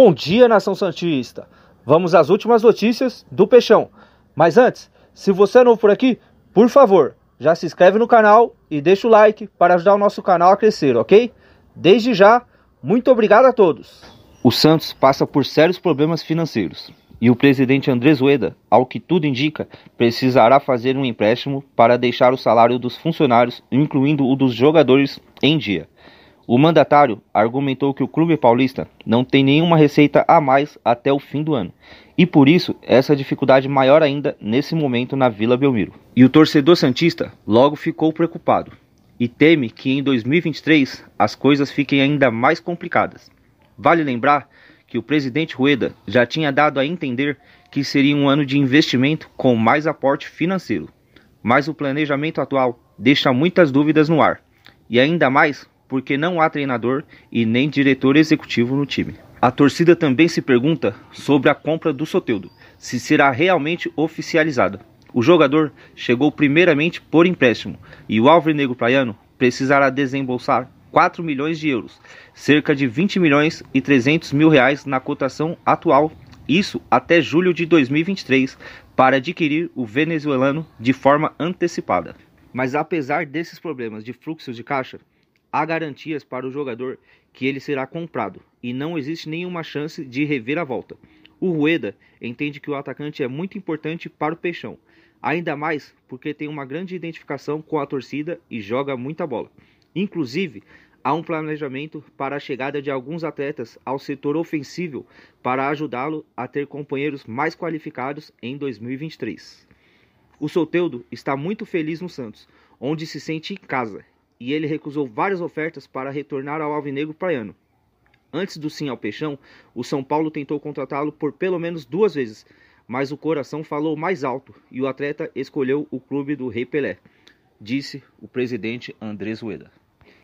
Bom dia, nação santista. Vamos às últimas notícias do Peixão. Mas antes, se você é novo por aqui, por favor, já se inscreve no canal e deixa o like para ajudar o nosso canal a crescer, ok? Desde já, muito obrigado a todos. O Santos passa por sérios problemas financeiros e o presidente Andrés Ueda, ao que tudo indica, precisará fazer um empréstimo para deixar o salário dos funcionários, incluindo o dos jogadores, em dia. O mandatário argumentou que o clube paulista não tem nenhuma receita a mais até o fim do ano e por isso essa dificuldade maior ainda nesse momento na Vila Belmiro. E o torcedor Santista logo ficou preocupado e teme que em 2023 as coisas fiquem ainda mais complicadas. Vale lembrar que o presidente Rueda já tinha dado a entender que seria um ano de investimento com mais aporte financeiro, mas o planejamento atual deixa muitas dúvidas no ar e ainda mais porque não há treinador e nem diretor executivo no time. A torcida também se pergunta sobre a compra do Soteudo, se será realmente oficializada. O jogador chegou primeiramente por empréstimo e o Alvinegro Praiano precisará desembolsar 4 milhões de euros, cerca de 20 milhões e 300 mil reais na cotação atual, isso até julho de 2023, para adquirir o venezuelano de forma antecipada. Mas apesar desses problemas de fluxo de caixa, há garantias para o jogador que ele será comprado e não existe nenhuma chance de rever a volta. O Rueda entende que o atacante é muito importante para o Peixão, ainda mais porque tem uma grande identificação com a torcida e joga muita bola. Inclusive, há um planejamento para a chegada de alguns atletas ao setor ofensivo para ajudá-lo a ter companheiros mais qualificados em 2023. O Solteudo está muito feliz no Santos, onde se sente em casa e ele recusou várias ofertas para retornar ao Alvinegro Praiano. Antes do sim ao Peixão, o São Paulo tentou contratá-lo por pelo menos duas vezes, mas o coração falou mais alto e o atleta escolheu o clube do Rei Pelé, disse o presidente Andrés Ueda.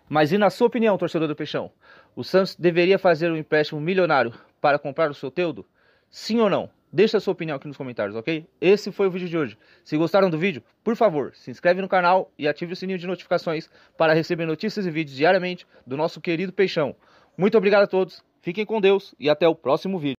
Mas e na sua opinião, torcedor do Peixão? O Santos deveria fazer um empréstimo milionário para comprar o seu teudo? Sim ou não? Deixe a sua opinião aqui nos comentários, ok? Esse foi o vídeo de hoje. Se gostaram do vídeo, por favor, se inscreve no canal e ative o sininho de notificações para receber notícias e vídeos diariamente do nosso querido Peixão. Muito obrigado a todos, fiquem com Deus e até o próximo vídeo.